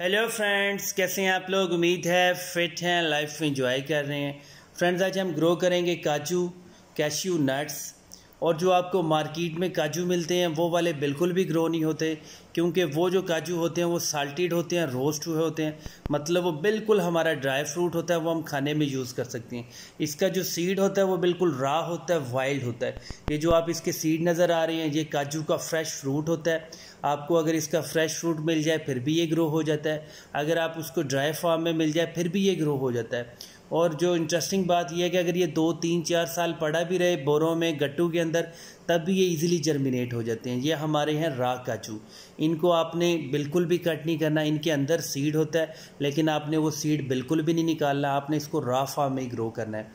hello friends कैसे हैं आप लोग उम्मीद है फिट हैं लाइफ में इंजॉय कर रहे हैं फ्रेंड्स आज हम ग्रो करेंगे काजू कैश्यू नट्स और जो आपको मार्केट में काजू मिलते हैं वो वाले बिल्कुल भी ग्रो नहीं होते क्योंकि वो जो काजू होते हैं वो साल्टेड होते हैं रोस्ट हुए होते हैं मतलब वो बिल्कुल हमारा ड्राई फ्रूट होता है वो हम खाने में यूज़ कर सकते हैं इसका जो सीड होता है वो बिल्कुल रा होता है वाइल्ड होता है ये जो आप इसके सीड नज़र आ रहे हैं ये काजू का फ्रेश फ्रूट होता है आपको अगर इसका फ्रेश फ्रूट मिल जाए फिर भी ये ग्रो हो जाता है अगर आप उसको ड्राई फॉर्म में मिल जाए फिर भी ये ग्रो हो जाता है और जो इंटरेस्टिंग बात यह है कि अगर ये दो तीन चार साल पड़ा भी रहे बोरों में गट्टू के अंदर तब भी ये इजीली जर्मिनेट हो जाते हैं ये हमारे हैं रा काचू इनको आपने बिल्कुल भी कट नहीं करना इनके अंदर सीड होता है लेकिन आपने वो सीड बिल्कुल भी नहीं निकालना आपने इसको रा फार्म में ग्रो करना है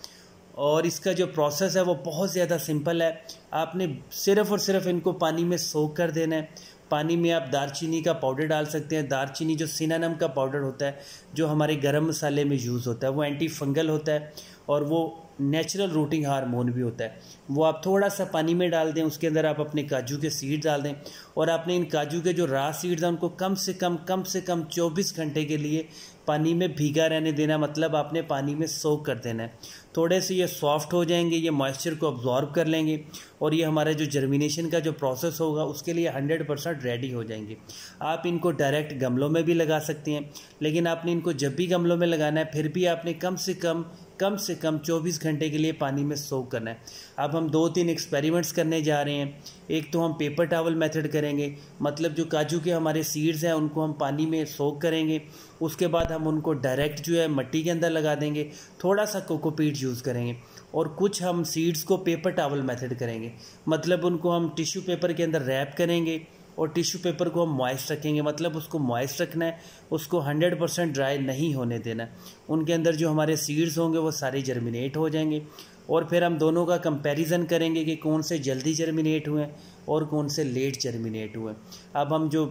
और इसका जो प्रोसेस है वो बहुत ज़्यादा सिंपल है आपने सिर्फ़ और सिर्फ इनको पानी में सोख कर देना है पानी में आप दारचीनी का पाउडर डाल सकते हैं दारचीनी जो सिनानम का पाउडर होता है जो हमारे गर्म मसाले में यूज़ होता है वो एंटी फंगल होता है और वो नेचुरल रूटिंग हार्मोन भी होता है वो आप थोड़ा सा पानी में डाल दें उसके अंदर आप अपने काजू के सीड डाल दें और आपने इन काजू के जो रा सीड्स हैं उनको कम से कम कम से कम 24 घंटे के लिए पानी में भीगा रहने देना मतलब आपने पानी में सोक कर देना है थोड़े से ये सॉफ्ट हो जाएंगे ये मॉइस्चर को ऑब्जॉर्ब कर लेंगे और ये हमारा जो जर्मिनेशन का जो प्रोसेस होगा उसके लिए हंड्रेड परसेंट रेडी हो जाएंगे आप इनको डायरेक्ट गमलों में भी लगा सकते हैं लेकिन आपने इनको जब भी गमलों में लगाना है फिर भी आपने कम से कम कम से कम 24 घंटे के लिए पानी में सोव करना है अब हम दो तीन एक्सपेरिमेंट्स करने जा रहे हैं एक तो हम पेपर टावल मेथड करेंगे मतलब जो काजू के हमारे सीड्स हैं उनको हम पानी में सोव करेंगे उसके बाद हम उनको डायरेक्ट जो है मट्टी के अंदर लगा देंगे थोड़ा सा कोकोपीट यूज़ करेंगे और कुछ हम सीड्स को पेपर टावल मैथड करेंगे मतलब उनको हम टिश्यू पेपर के अंदर रैप करेंगे और टिश्यू पेपर को हम मॉइस्ट रखेंगे मतलब उसको मॉइस्ट रखना है उसको हंड्रेड परसेंट ड्राई नहीं होने देना उनके अंदर जो हमारे सीड्स होंगे वो सारे जर्मिनेट हो जाएंगे और फिर हम दोनों का कंपैरिजन करेंगे कि कौन से जल्दी जर्मिनेट हुए और कौन से लेट जर्मिनेट हुए अब हम जो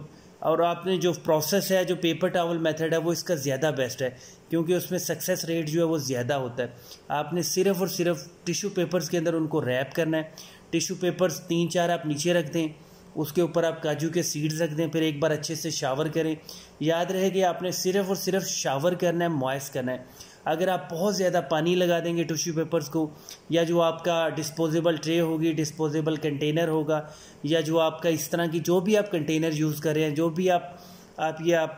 और आपने जो प्रोसेस है जो पेपर टावल मेथड है वो इसका ज़्यादा बेस्ट है क्योंकि उसमें सक्सेस रेट जो है वो ज़्यादा होता है आपने सिर्फ और सिर्फ टिश्यू पेपर्स के अंदर उनको रैप करना है टिश्यू पेपर्स तीन चार आप नीचे रख दें उसके ऊपर आप काजू के सीड्स रख दें फिर एक बार अच्छे से शावर करें याद रहे कि आपने सिर्फ और सिर्फ शावर करना है मॉइस करना है अगर आप बहुत ज़्यादा पानी लगा देंगे टिश्यू पेपर्स को या जो आपका डिस्पोजेबल ट्रे होगी डिस्पोजेबल कंटेनर होगा या जो आपका इस तरह की जो भी आप कंटेनर यूज़ कर रहे हैं जो भी आप आप ये आप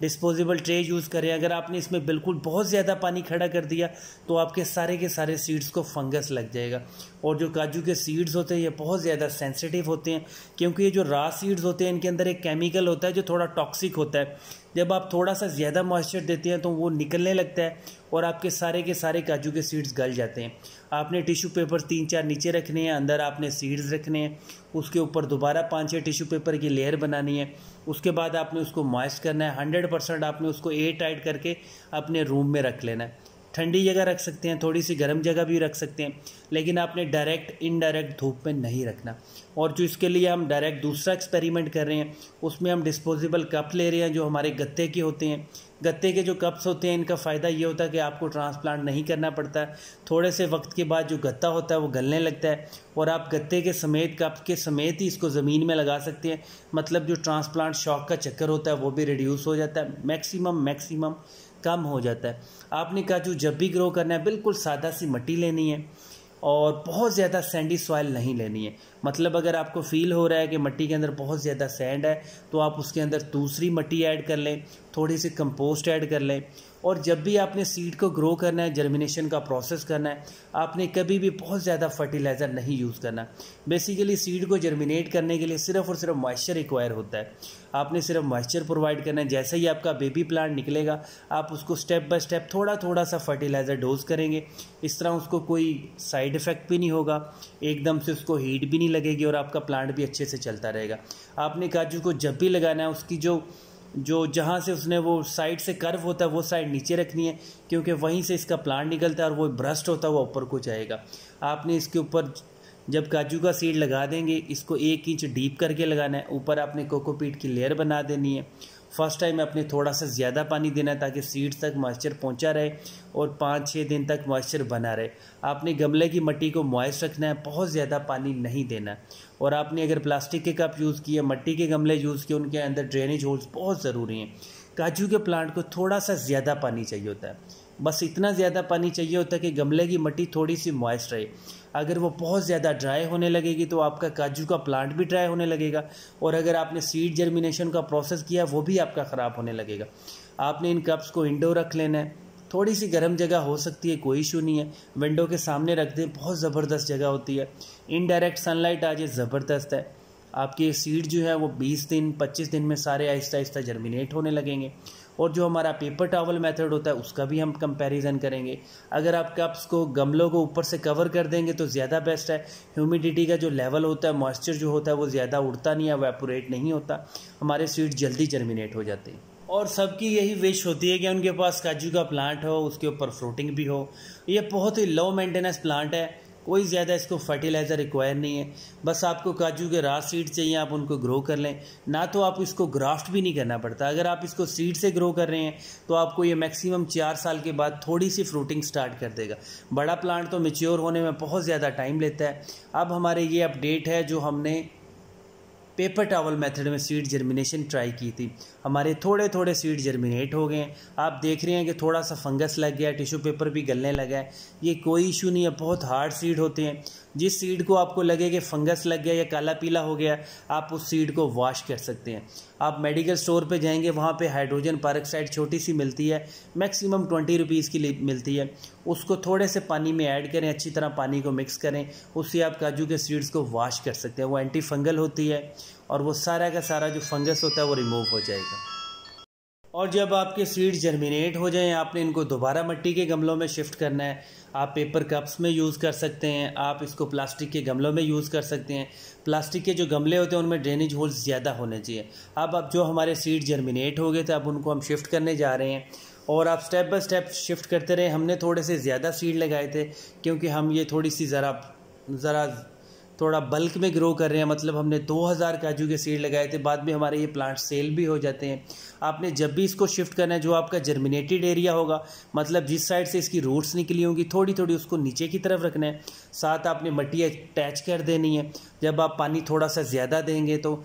डिस्पोजेबल ट्रे यूज़ करें अगर आपने इसमें बिल्कुल बहुत ज़्यादा पानी खड़ा कर दिया तो आपके सारे के सारे सीड्स को फंगस लग जाएगा और जो काजू के सीड्स होते हैं ये बहुत ज़्यादा सेंसिटिव होते हैं क्योंकि ये जो रा सीड्स होते हैं इनके अंदर एक केमिकल होता है जो थोड़ा टॉक्सिक होता है जब आप थोड़ा सा ज़्यादा मॉइस्चर देते हैं तो वो निकलने लगता है और आपके सारे के सारे काजू के सीड्स गल जाते हैं आपने टिश्यू पेपर तीन चार नीचे रखने हैं अंदर आपने सीड्स रखने हैं उसके ऊपर दोबारा पाँच छः टिश्यू पेपर की लेयर बनानी है उसके बाद आपने उसको मॉइस्ट करना है हंड्रेड परसेंट आपने उसको एयर टाइट करके अपने रूम में रख लेना है ठंडी जगह रख सकते हैं थोड़ी सी गर्म जगह भी रख सकते हैं लेकिन आपने डायरेक्ट इनडायरेक्ट धूप में नहीं रखना और जो इसके लिए हम डायरेक्ट दूसरा एक्सपेरिमेंट कर रहे हैं उसमें हम डिस्पोजेबल कप ले रहे हैं जो हमारे गत्ते के होते हैं गत्ते के जो कप्स होते हैं इनका फ़ायदा ये होता है कि आपको ट्रांसप्लांट नहीं करना पड़ता है थोड़े से वक्त के बाद जो गत्ता होता है वो गलने लगता है और आप गत्ते के समेत कप के समेत ही इसको ज़मीन में लगा सकते हैं मतलब जो ट्रांसप्लांट शॉक का चक्कर होता है वो भी रिड्यूस हो जाता है मैक्सिमम मैक्सिमम कम हो जाता है आपने काजू जब भी ग्रो करना है बिल्कुल सादा सी मट्टी लेनी है और बहुत ज़्यादा सैंडी सॉइल नहीं लेनी है मतलब अगर आपको फील हो रहा है कि मट्टी के अंदर बहुत ज़्यादा सैंड है तो आप उसके अंदर दूसरी मट्टी ऐड कर लें थोड़ी सी कंपोस्ट ऐड कर लें और जब भी आपने सीड को ग्रो करना है जर्मिनेशन का प्रोसेस करना है आपने कभी भी बहुत ज़्यादा फर्टिलाइज़र नहीं यूज़ करना बेसिकली सीड को जर्मिनेट करने के लिए सिर्फ और सिर्फ मॉइस्चर रिक्वायर होता है आपने सिर्फ मॉइस्चर प्रोवाइड करना है जैसे ही आपका बेबी प्लांट निकलेगा आप उसको स्टेप बाय स्टेप थोड़ा थोड़ा सा फर्टिलाइज़र डोज करेंगे इस तरह उसको कोई साइड इफ़ेक्ट भी नहीं होगा एकदम से उसको हीट भी नहीं लगेगी और आपका प्लांट भी अच्छे से चलता रहेगा आपने काजू को जब भी लगाना है उसकी जो जो जहाँ से उसने वो साइड से कर्व होता है वो साइड नीचे रखनी है क्योंकि वहीं से इसका प्लांट निकलता है और वो ब्रस्ट होता हुआ ऊपर को जाएगा आपने इसके ऊपर जब काजू का सीड लगा देंगे इसको एक इंच डीप करके लगाना है ऊपर आपने कोकोपीट की लेयर बना देनी है फर्स्ट टाइम आपने थोड़ा सा ज़्यादा पानी देना है ताकि सीड्स तक मॉइस्चर पहुंचा रहे और पाँच छः दिन तक मॉइस्चर बना रहे आपने गमले की मट्टी को मॉइस्ट रखना है बहुत ज़्यादा पानी नहीं देना और आपने अगर प्लास्टिक के कप यूज़ किए मट्टी के गमले यूज़ किए उनके अंदर ड्रेनेज होल्स बहुत ज़रूरी हैं काजू के प्लांट को थोड़ा सा ज़्यादा पानी चाहिए होता है बस इतना ज़्यादा पानी चाहिए होता है कि गमले की मट्टी थोड़ी सी मॉइस्ट रहे अगर वो बहुत ज़्यादा ड्राई होने लगेगी तो आपका काजू का प्लांट भी ड्राई होने लगेगा और अगर आपने सीड जर्मिनेशन का प्रोसेस किया वो भी आपका ख़राब होने लगेगा आपने इन कप्स को इंडो रख लेना है थोड़ी सी गर्म जगह हो सकती है कोई इशू नहीं है विंडो के सामने रख दें बहुत ज़बरदस्त जगह होती है इनडायरेक्ट सनलाइट आज ज़बरदस्त है आपके सीड जो है वो 20 दिन 25 दिन में सारे आहिस्ता आहिस्ता जर्मिनेट होने लगेंगे और जो हमारा पेपर टावल मेथड होता है उसका भी हम कंपैरिजन करेंगे अगर आप कप्स को गमलों को ऊपर से कवर कर देंगे तो ज़्यादा बेस्ट है ह्यूमिडिटी का जो लेवल होता है मॉइस्चर जो होता है वो ज़्यादा उड़ता नहीं है वेपोरेट नहीं होता हमारे स्वीट जल्दी जर्मिनेट हो जाते हैं और सबकी यही विश होती है कि उनके पास काजू का प्लांट हो उसके ऊपर फ्रूटिंग भी हो ये बहुत ही लो मेंटेनेंस प्लांट है कोई ज़्यादा इसको फर्टिलाइज़र रिक्वायर नहीं है बस आपको काजू के रा सीड चाहिए आप उनको ग्रो कर लें ना तो आप इसको ग्राफ्ट भी नहीं करना पड़ता अगर आप इसको सीड से ग्रो कर रहे हैं तो आपको ये मैक्सिमम चार साल के बाद थोड़ी सी फ्रूटिंग स्टार्ट कर देगा बड़ा प्लांट तो मेच्योर होने में बहुत ज़्यादा टाइम लेता है अब हमारे ये अपडेट है जो हमने पेपर टावल मेथड में सीड जर्मिनेशन ट्राई की थी हमारे थोड़े थोड़े सीड जर्मिनेट हो गए आप देख रहे हैं कि थोड़ा सा फंगस लग गया टिश्यू पेपर भी गलने लगा है ये कोई इशू नहीं है बहुत हार्ड सीड होते हैं जिस सीड को आपको लगे कि फंगस लग गया या काला पीला हो गया आप उस सीड को वॉश कर सकते हैं आप मेडिकल स्टोर पे जाएंगे वहाँ पे हाइड्रोजन पारक्साइड छोटी सी मिलती है मैक्सिमम ट्वेंटी रुपीज़ की मिलती है उसको थोड़े से पानी में ऐड करें अच्छी तरह पानी को मिक्स करें उससे आप काजू के सीड्स को वॉश कर सकते हैं वो एंटी फंगल होती है और वो सारा का सारा जो फंगस होता है वो रिमूव हो जाएगा और जब आपके सीड जर्मिनेट हो जाएं आपने इनको दोबारा मिट्टी के गमलों में शिफ्ट करना है आप पेपर कप्स में यूज़ कर सकते हैं आप इसको प्लास्टिक के गमलों में यूज़ कर सकते हैं प्लास्टिक के जो गमले होते हैं उनमें ड्रेनेज होल्स ज़्यादा होने चाहिए अब अब जो हमारे सीड जर्मिनेट हो गए थे अब उनको हम शिफ्ट करने जा रहे हैं और आप स्टेप बाय स्टेप शिफ्ट करते रहे हमने थोड़े से ज़्यादा सीड लगाए थे क्योंकि हम ये थोड़ी सी ज़रा ज़रा थोड़ा बल्क में ग्रो कर रहे हैं मतलब हमने 2000 काजू के सीड लगाए थे बाद में हमारे ये प्लांट सेल भी हो जाते हैं आपने जब भी इसको शिफ्ट करना है जो आपका जर्मिनेटेड एरिया होगा मतलब जिस साइड से इसकी रूट्स निकली होंगी थोड़ी थोड़ी उसको नीचे की तरफ रखना है साथ आपने मट्टी अटैच कर देनी है जब आप पानी थोड़ा सा ज़्यादा देंगे तो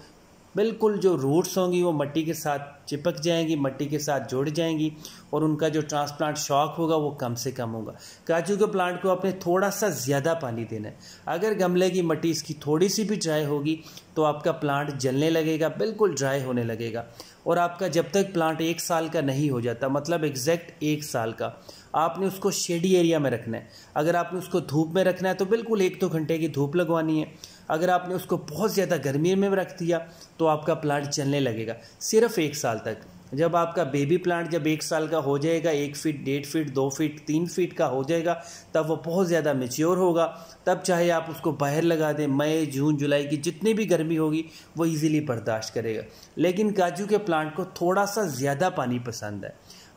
बिल्कुल जो रूट्स होंगी वो मट्टी के साथ चिपक जाएंगी मट्टी के साथ जुड़ जाएंगी और उनका जो ट्रांसप्लांट शौक होगा वो कम से कम होगा काजू के प्लांट को आपने थोड़ा सा ज़्यादा पानी देना है अगर गमले की मट्टी इसकी थोड़ी सी भी ड्राई होगी तो आपका प्लांट जलने लगेगा बिल्कुल ड्राई होने लगेगा और आपका जब तक प्लांट एक साल का नहीं हो जाता मतलब एग्जैक्ट एक साल का आपने उसको शेडी एरिया में रखना है अगर आपने उसको धूप में रखना है तो बिल्कुल एक दो तो घंटे की धूप लगवानी है अगर आपने उसको बहुत ज़्यादा गर्मी में रख दिया तो आपका प्लांट चलने लगेगा सिर्फ एक साल तक जब आपका बेबी प्लांट जब एक साल का हो जाएगा एक फीट डेढ़ फीट दो फीट तीन फीट का हो जाएगा तब वो बहुत ज़्यादा मेच्योर होगा तब चाहे आप उसको बाहर लगा दें मई जून जुलाई की जितनी भी गर्मी होगी वो ईज़िली बर्दाश्त करेगा लेकिन काजू के प्लांट को थोड़ा सा ज़्यादा पानी पसंद है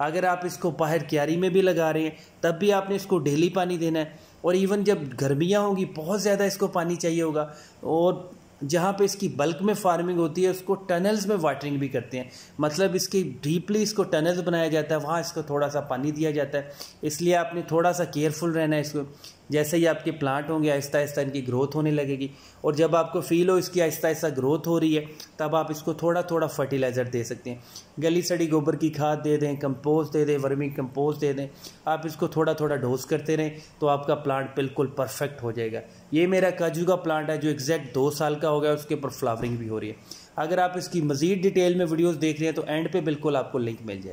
अगर आप इसको बाहर क्यारी में भी लगा रहे हैं तब भी आपने इसको डेली पानी देना है और इवन जब गर्मियाँ होंगी बहुत ज़्यादा इसको पानी चाहिए होगा और जहाँ पे इसकी बल्क में फार्मिंग होती है उसको टनल्स में वाटरिंग भी करते हैं मतलब इसकी डीपली इसको टनल्स बनाया जाता है वहाँ इसको थोड़ा सा पानी दिया जाता है इसलिए आपने थोड़ा सा केयरफुल रहना है इसको जैसे ही आपके प्लांट होंगे आहिस्ता आहिस्ता इनकी ग्रोथ होने लगेगी और जब आपको फील हो इसकी आहिस्ता आहिस्ता ग्रोथ हो रही है तब आप इसको थोड़ा थोड़ा फर्टिलाइज़र दे सकते हैं गली सड़ी गोबर की खाद दे दें कंपोस्ट दे दें वर्मी कंपोस्ट दे दें आप इसको थोड़ा थोड़ा डोज करते रहें तो आपका प्लांट बिल्कुल परफेक्ट हो जाएगा ये मेरा काजू का प्लांट है जो एग्जैक्ट दो साल का हो गया उसके ऊपर फ्लावरिंग भी हो रही है अगर आप इसकी मज़ीद डिटेल में वीडियोज़ देख रहे हैं तो एंड पे बिल्कुल आपको लिंक मिल जाए